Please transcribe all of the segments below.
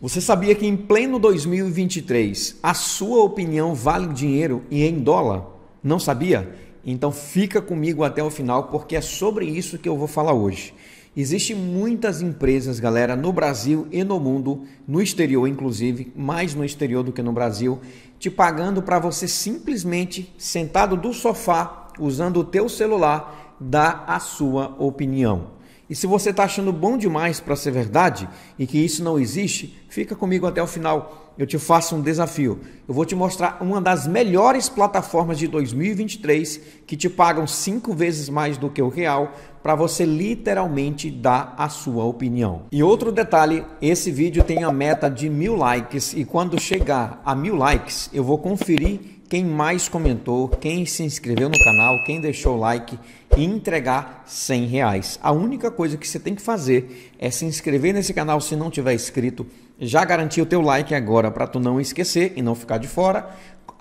Você sabia que em pleno 2023 a sua opinião vale dinheiro e em dólar? Não sabia? Então fica comigo até o final porque é sobre isso que eu vou falar hoje. Existem muitas empresas, galera, no Brasil e no mundo, no exterior inclusive, mais no exterior do que no Brasil, te pagando para você simplesmente sentado do sofá, usando o teu celular, dar a sua opinião. E se você está achando bom demais para ser verdade e que isso não existe, fica comigo até o final. Eu te faço um desafio. Eu vou te mostrar uma das melhores plataformas de 2023 que te pagam cinco vezes mais do que o real para você literalmente dar a sua opinião. E outro detalhe: esse vídeo tem a meta de mil likes e quando chegar a mil likes, eu vou conferir quem mais comentou, quem se inscreveu no canal, quem deixou o like e entregar 100 reais. A única coisa que você tem que fazer é se inscrever nesse canal se não tiver inscrito, já garantir o teu like agora para tu não esquecer e não ficar de fora,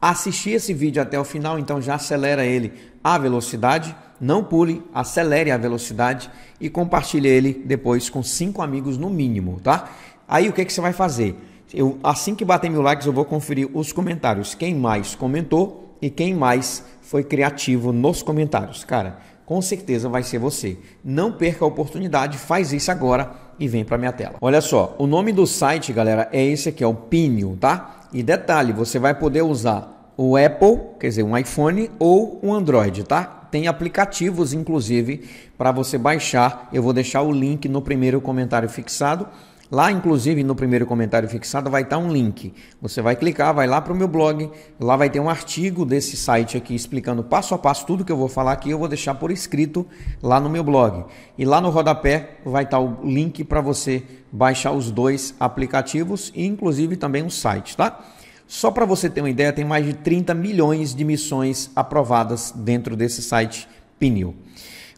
assistir esse vídeo até o final, então já acelera ele a velocidade, não pule, acelere a velocidade e compartilhe ele depois com cinco amigos no mínimo, tá? Aí o que, que você vai fazer? Eu, assim que bater mil likes, eu vou conferir os comentários. Quem mais comentou e quem mais foi criativo nos comentários. Cara, com certeza vai ser você. Não perca a oportunidade, faz isso agora e vem para minha tela. Olha só, o nome do site, galera, é esse aqui, é o Pinio, tá? E detalhe, você vai poder usar o Apple, quer dizer, um iPhone ou um Android, tá? tem aplicativos, inclusive, para você baixar. Eu vou deixar o link no primeiro comentário fixado Lá, inclusive, no primeiro comentário fixado vai estar tá um link. Você vai clicar, vai lá para o meu blog, lá vai ter um artigo desse site aqui explicando passo a passo tudo que eu vou falar aqui, eu vou deixar por escrito lá no meu blog. E lá no rodapé vai estar tá o link para você baixar os dois aplicativos e inclusive também um site, tá? Só para você ter uma ideia, tem mais de 30 milhões de missões aprovadas dentro desse site Pinil.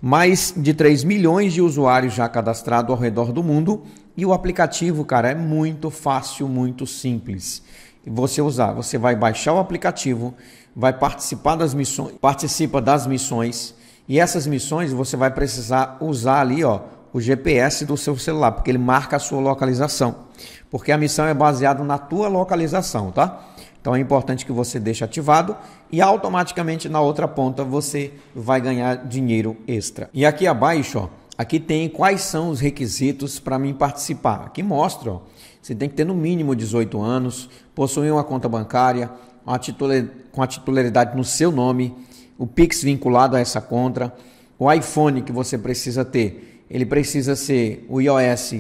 Mais de 3 milhões de usuários já cadastrados ao redor do mundo e o aplicativo, cara, é muito fácil, muito simples. Você usar, você vai baixar o aplicativo, vai participar das missões, participa das missões e essas missões você vai precisar usar ali, ó, o GPS do seu celular, porque ele marca a sua localização. Porque a missão é baseada na tua localização, tá? Então é importante que você deixe ativado e automaticamente na outra ponta você vai ganhar dinheiro extra. E aqui abaixo, ó, Aqui tem quais são os requisitos para mim participar. Aqui mostra, ó, você tem que ter no mínimo 18 anos, possuir uma conta bancária com a titularidade no seu nome, o Pix vinculado a essa conta, o iPhone que você precisa ter, ele precisa ser o iOS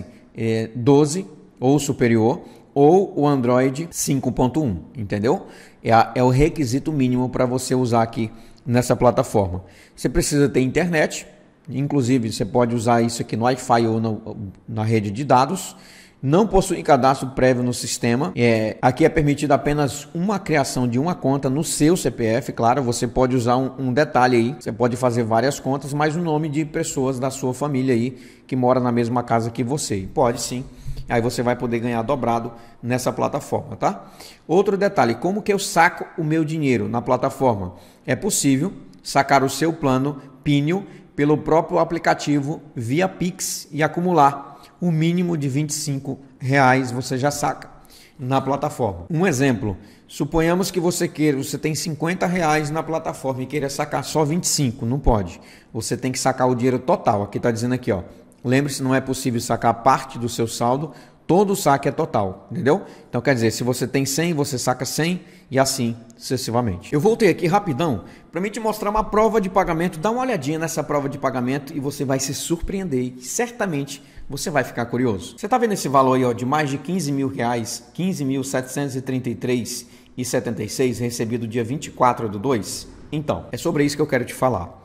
12 é, ou superior, ou o Android 5.1, entendeu? É, a, é o requisito mínimo para você usar aqui nessa plataforma. Você precisa ter internet, Inclusive, você pode usar isso aqui no Wi-Fi ou no, na rede de dados. Não possui cadastro prévio no sistema. É, aqui é permitida apenas uma criação de uma conta no seu CPF. Claro, você pode usar um, um, detalhe aí. Você pode fazer várias contas, mas o nome de pessoas da sua família aí que mora na mesma casa que você. Pode sim. Aí você vai poder ganhar dobrado nessa plataforma, tá? Outro detalhe, como que eu saco o meu dinheiro na plataforma? É possível sacar o seu plano Pinho pelo próprio aplicativo via Pix e acumular um mínimo de R$ 25 reais você já saca na plataforma. Um exemplo, suponhamos que você queira, você tem 50 reais na plataforma e queira sacar só 25, não pode. Você tem que sacar o dinheiro total. Aqui está dizendo aqui, ó. Lembre-se, não é possível sacar parte do seu saldo, Todo saque é total, entendeu? Então quer dizer, se você tem 100, você saca 100 e assim sucessivamente. Eu voltei aqui rapidão para mim te mostrar uma prova de pagamento. Dá uma olhadinha nessa prova de pagamento e você vai se surpreender. E certamente você vai ficar curioso. Você está vendo esse valor aí ó, de mais de 15 mil reais, 15.733,76 e recebido dia 24 do 2? Então, é sobre isso que eu quero te falar.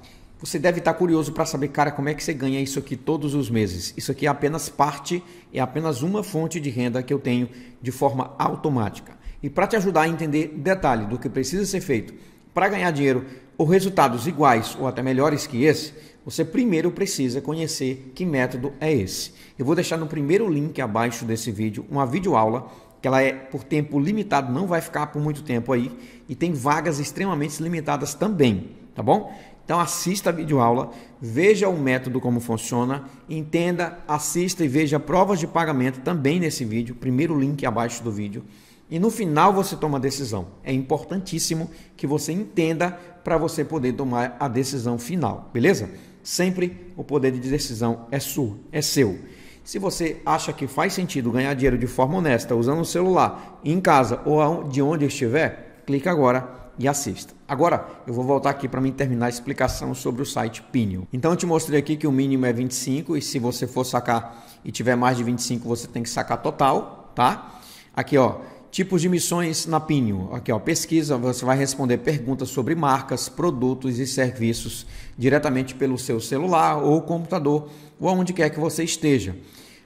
Você deve estar curioso para saber, cara, como é que você ganha isso aqui todos os meses. Isso aqui é apenas parte, é apenas uma fonte de renda que eu tenho de forma automática. E para te ajudar a entender detalhe do que precisa ser feito para ganhar dinheiro ou resultados iguais ou até melhores que esse, você primeiro precisa conhecer que método é esse. Eu vou deixar no primeiro link abaixo desse vídeo uma videoaula que ela é por tempo limitado, não vai ficar por muito tempo aí e tem vagas extremamente limitadas também, tá bom? Então assista a videoaula, veja o método como funciona, entenda, assista e veja provas de pagamento também nesse vídeo, primeiro link abaixo do vídeo. E no final você toma a decisão. É importantíssimo que você entenda para você poder tomar a decisão final, beleza? Sempre o poder de decisão é sua, é seu. Se você acha que faz sentido ganhar dinheiro de forma honesta usando o celular em casa ou de onde estiver, clique agora e assista. Agora, eu vou voltar aqui para mim terminar a explicação sobre o site Pinion. Então, eu te mostrei aqui que o mínimo é 25 e se você for sacar e tiver mais de 25, você tem que sacar total, tá? Aqui, ó, tipos de missões na Pinion. Aqui, ó, pesquisa, você vai responder perguntas sobre marcas, produtos e serviços diretamente pelo seu celular ou computador ou onde quer que você esteja.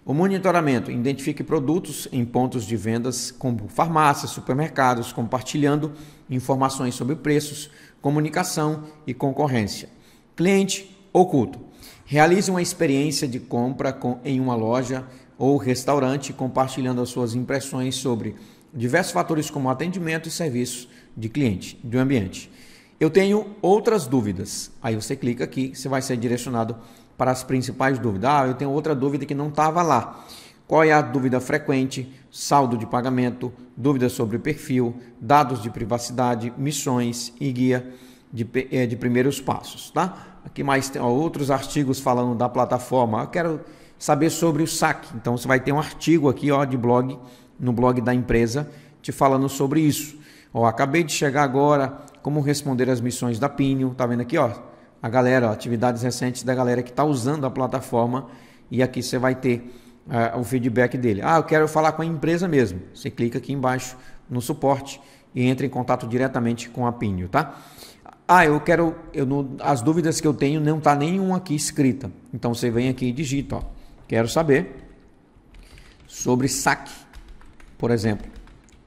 O monitoramento identifique produtos em pontos de vendas como farmácias, supermercados, compartilhando informações sobre preços, comunicação e concorrência. Cliente oculto. Realize uma experiência de compra com, em uma loja ou restaurante, compartilhando as suas impressões sobre diversos fatores como atendimento e serviço de cliente, do ambiente. Eu tenho outras dúvidas. Aí você clica aqui, você vai ser direcionado para as principais dúvidas. Ah, eu tenho outra dúvida que não estava lá. Qual é a dúvida frequente? Saldo de pagamento, dúvidas sobre perfil, dados de privacidade, missões e guia de, eh, de primeiros passos, tá? Aqui mais tem ó, outros artigos falando da plataforma. Eu quero saber sobre o saque. Então você vai ter um artigo aqui, ó, de blog no blog da empresa te falando sobre isso. Ó, acabei de chegar agora, como responder as missões da Pinho, tá vendo aqui, ó? a galera, atividades recentes da galera que está usando a plataforma e aqui você vai ter uh, o feedback dele. Ah, eu quero falar com a empresa mesmo. Você clica aqui embaixo no suporte e entra em contato diretamente com a Pinho, tá? Ah, eu quero, eu não, as dúvidas que eu tenho não está nenhuma aqui escrita. Então você vem aqui e digita, ó, quero saber sobre saque, por exemplo.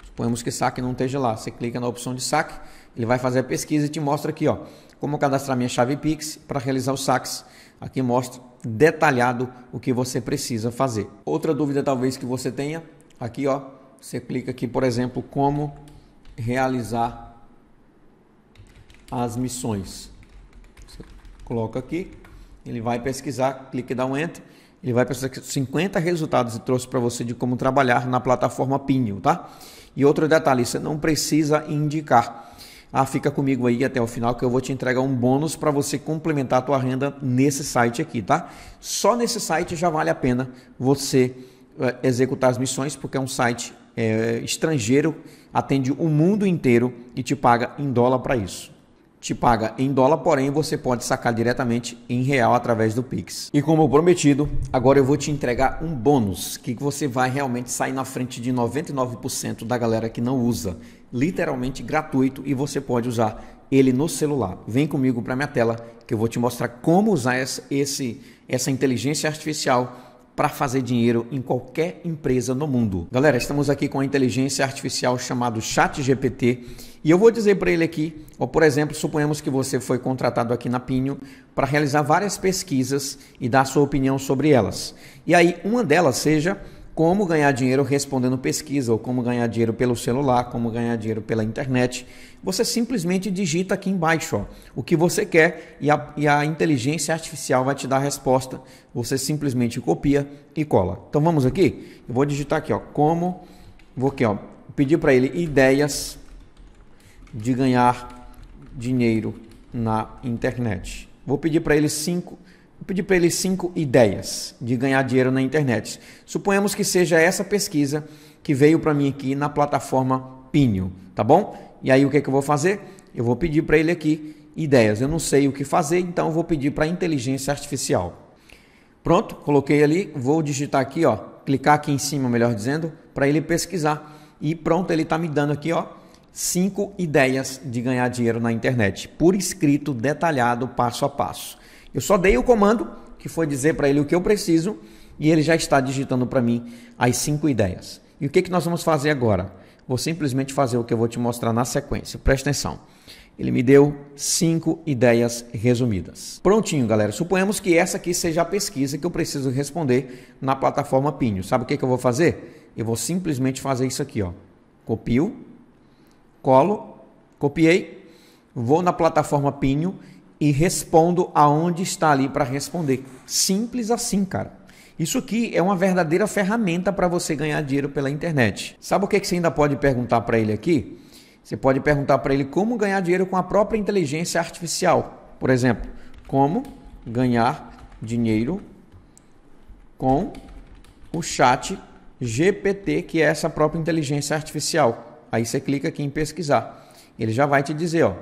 Suponhamos que saque não esteja lá. Você clica na opção de saque, ele vai fazer a pesquisa e te mostra aqui, ó como cadastrar minha chave Pix para realizar os saques. Aqui mostro detalhado o que você precisa fazer. Outra dúvida talvez que você tenha, aqui ó, você clica aqui, por exemplo, como realizar as missões. Você coloca aqui, ele vai pesquisar, clica e dá um enter. Ele vai pesquisar 50 resultados e trouxe para você de como trabalhar na plataforma Pinho, tá? E outro detalhe, você não precisa indicar. Ah, fica comigo aí até o final que eu vou te entregar um bônus para você complementar a tua renda nesse site aqui, tá? Só nesse site já vale a pena você eh, executar as missões, porque é um site é, estrangeiro, atende o mundo inteiro e te paga em dólar para isso te paga em dólar, porém você pode sacar diretamente em real através do Pix. E como prometido, agora eu vou te entregar um bônus que você vai realmente sair na frente de 99% da galera que não usa. Literalmente gratuito e você pode usar ele no celular. Vem comigo para minha tela que eu vou te mostrar como usar esse, essa inteligência artificial para fazer dinheiro em qualquer empresa no mundo. Galera, estamos aqui com a inteligência artificial chamada ChatGPT e eu vou dizer para ele aqui, ou por exemplo, suponhamos que você foi contratado aqui na Pinho para realizar várias pesquisas e dar sua opinião sobre elas. E aí, uma delas seja como ganhar dinheiro respondendo pesquisa, ou como ganhar dinheiro pelo celular, como ganhar dinheiro pela internet. Você simplesmente digita aqui embaixo ó, o que você quer e a, e a inteligência artificial vai te dar a resposta. Você simplesmente copia e cola. Então vamos aqui? Eu vou digitar aqui, ó, como. Vou aqui, ó, pedir para ele ideias de ganhar dinheiro na internet. Vou pedir para ele cinco, vou pedir para ele cinco ideias de ganhar dinheiro na internet. Suponhamos que seja essa pesquisa que veio para mim aqui na plataforma Pinho, tá bom? E aí o que, é que eu vou fazer? Eu vou pedir para ele aqui ideias. Eu não sei o que fazer, então eu vou pedir para a inteligência artificial. Pronto, coloquei ali, vou digitar aqui, ó, clicar aqui em cima, melhor dizendo, para ele pesquisar. E pronto, ele está me dando aqui, ó, cinco ideias de ganhar dinheiro na internet, por escrito, detalhado, passo a passo. Eu só dei o comando, que foi dizer para ele o que eu preciso, e ele já está digitando para mim as cinco ideias. E o que, que nós vamos fazer agora? Vou simplesmente fazer o que eu vou te mostrar na sequência. Presta atenção. Ele me deu cinco ideias resumidas. Prontinho, galera. Suponhamos que essa aqui seja a pesquisa que eu preciso responder na plataforma Pinho. Sabe o que, que eu vou fazer? Eu vou simplesmente fazer isso aqui, ó. Copio, colo, copiei, vou na plataforma Pinho e respondo aonde está ali para responder. Simples assim, cara. Isso aqui é uma verdadeira ferramenta para você ganhar dinheiro pela internet. Sabe o que, que você ainda pode perguntar para ele aqui? Você pode perguntar para ele como ganhar dinheiro com a própria inteligência artificial. Por exemplo, como ganhar dinheiro com o chat GPT, que é essa própria inteligência artificial. Aí você clica aqui em pesquisar. Ele já vai te dizer, ó,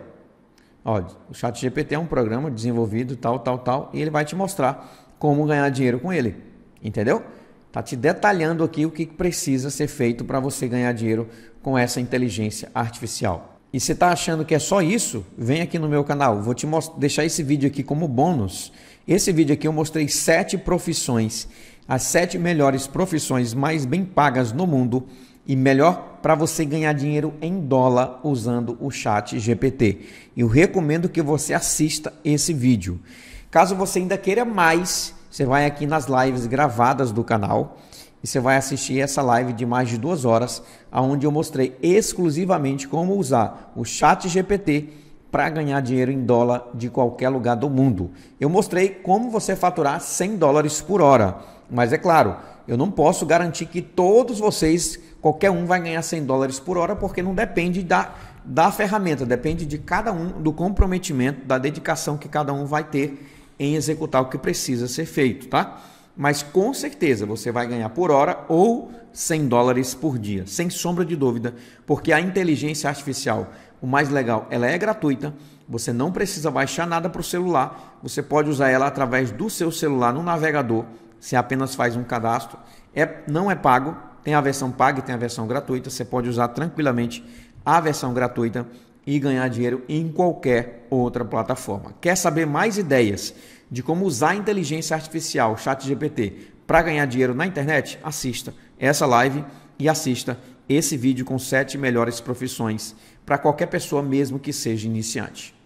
ó, o Chat GPT é um programa desenvolvido tal, tal, tal, e ele vai te mostrar como ganhar dinheiro com ele. Entendeu? Tá te detalhando aqui o que precisa ser feito para você ganhar dinheiro com essa inteligência artificial. E você está achando que é só isso? Vem aqui no meu canal, vou te deixar esse vídeo aqui como bônus. Esse vídeo aqui eu mostrei sete profissões, as sete melhores profissões mais bem pagas no mundo e melhor para você ganhar dinheiro em dólar usando o chat GPT. Eu recomendo que você assista esse vídeo. Caso você ainda queira mais, você vai aqui nas lives gravadas do canal e você vai assistir essa live de mais de duas horas, onde eu mostrei exclusivamente como usar o chat GPT para ganhar dinheiro em dólar de qualquer lugar do mundo. Eu mostrei como você faturar 100 dólares por hora, mas é claro, eu não posso garantir que todos vocês qualquer um vai ganhar 100 dólares por hora, porque não depende da, da ferramenta, depende de cada um, do comprometimento, da dedicação que cada um vai ter em executar o que precisa ser feito, tá? Mas com certeza você vai ganhar por hora ou 100 dólares por dia, sem sombra de dúvida, porque a inteligência artificial, o mais legal, ela é gratuita, você não precisa baixar nada para o celular, você pode usar ela através do seu celular no navegador, você apenas faz um cadastro, é, não é pago, tem a versão paga e tem a versão gratuita. Você pode usar tranquilamente a versão gratuita e ganhar dinheiro em qualquer outra plataforma. Quer saber mais ideias de como usar a inteligência artificial, ChatGPT, para ganhar dinheiro na internet? Assista essa live e assista esse vídeo com 7 melhores profissões para qualquer pessoa, mesmo que seja iniciante.